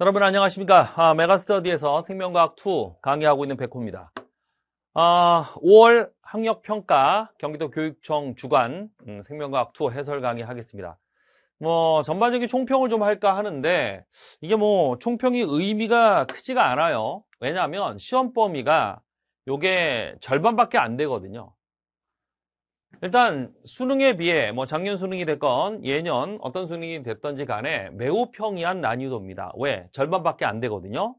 여러분 안녕하십니까 아, 메가스터디에서 생명과학2 강의하고 있는 백호입니다 아, 5월 학력평가 경기도 교육청 주관 음, 생명과학2 해설 강의 하겠습니다 뭐 전반적인 총평을 좀 할까 하는데 이게 뭐 총평이 의미가 크지가 않아요 왜냐하면 시험 범위가 요게 절반밖에 안 되거든요 일단 수능에 비해 뭐 작년 수능이 됐건 예년 어떤 수능이 됐던지 간에 매우 평이한 난이도입니다. 왜? 절반밖에 안 되거든요.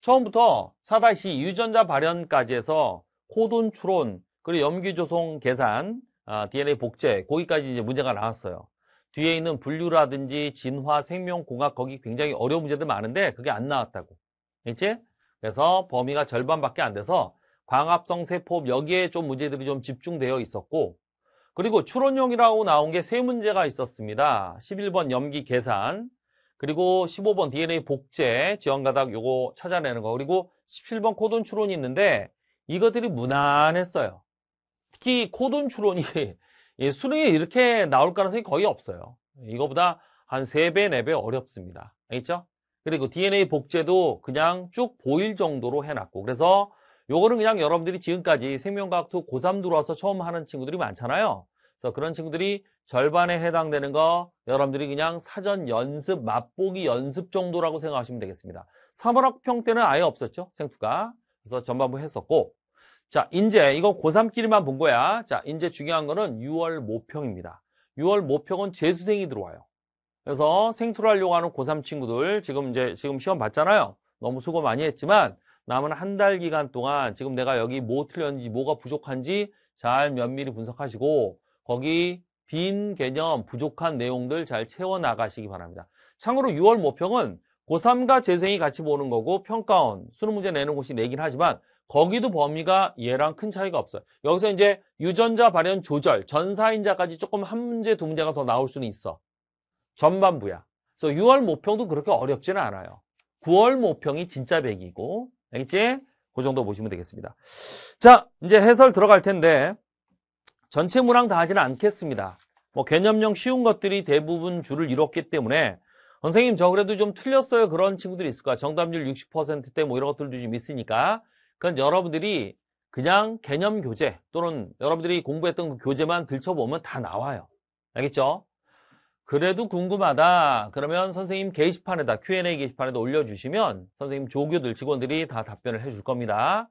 처음부터 4-2 유전자 발현까지 해서 코돈 추론 그리고 염기조성 계산 아, DNA 복제 거기까지 이제 문제가 나왔어요. 뒤에 있는 분류라든지 진화, 생명공학 거기 굉장히 어려운 문제들 많은데 그게 안 나왔다고. 이제 그래서 범위가 절반밖에 안 돼서 광합성 세포 여기에 좀 문제들이 좀 집중되어 있었고 그리고 추론용이라고 나온 게 세 문제가 있었습니다. 11번 염기 계산 그리고 15번 DNA 복제 지원가닥 요거 찾아내는 거 그리고 17번 코돈 추론이 있는데 이것들이 무난했어요. 특히 코돈 추론이 예, 수능에 이렇게 나올 가능성이 거의 없어요. 이거보다 한 3배, 4배 어렵습니다. 알겠죠? 그리고 DNA 복제도 그냥 쭉 보일 정도로 해놨고 그래서 요거는 그냥 여러분들이 지금까지 생명과학2 고3 들어와서 처음 하는 친구들이 많잖아요. 그래서 그런 친구들이 절반에 해당되는 거 여러분들이 그냥 사전 연습, 맛보기 연습 정도라고 생각하시면 되겠습니다. 3월학평 때는 아예 없었죠. 생투가. 그래서 전반부 했었고 자, 이제 이거 고3끼리만 본 거야. 자, 이제 중요한 거는 6월 모평입니다. 6월 모평은 재수생이 들어와요. 그래서 생투를 하려고 하는 고3 친구들 지금 이제 지금 시험 봤잖아요. 너무 수고 많이 했지만 남은 한 달 기간 동안 지금 내가 여기 뭐 틀렸는지 뭐가 부족한지 잘 면밀히 분석하시고 거기 빈 개념 부족한 내용들 잘 채워 나가시기 바랍니다. 참고로 6월 모평은 고3과 재생이 같이 보는 거고 평가원 수능 문제 내는 곳이 내긴 하지만 거기도 범위가 얘랑 큰 차이가 없어요. 여기서 이제 유전자 발현 조절, 전사인자까지 조금 한 문제, 두 문제가 더 나올 수는 있어. 전반부야. 그래서 6월 모평도 그렇게 어렵지는 않아요. 9월 모평이 진짜 백이고 알겠지? 그 정도 보시면 되겠습니다. 자, 이제 해설 들어갈 텐데 전체 문항 다 하지는 않겠습니다. 뭐 개념형 쉬운 것들이 대부분 줄을 이뤘기 때문에 선생님 저 그래도 좀 틀렸어요 그런 친구들이 있을 거야. 정답률 60%대 뭐 이런 것들도 좀 있으니까 그건 여러분들이 그냥 개념 교재 또는 여러분들이 공부했던 그 교재만 들춰보면 다 나와요. 알겠죠? 그래도 궁금하다. 그러면 선생님 게시판에다 Q&A 게시판에다 올려주시면 선생님 조교들 직원들이 다 답변을 해줄 겁니다.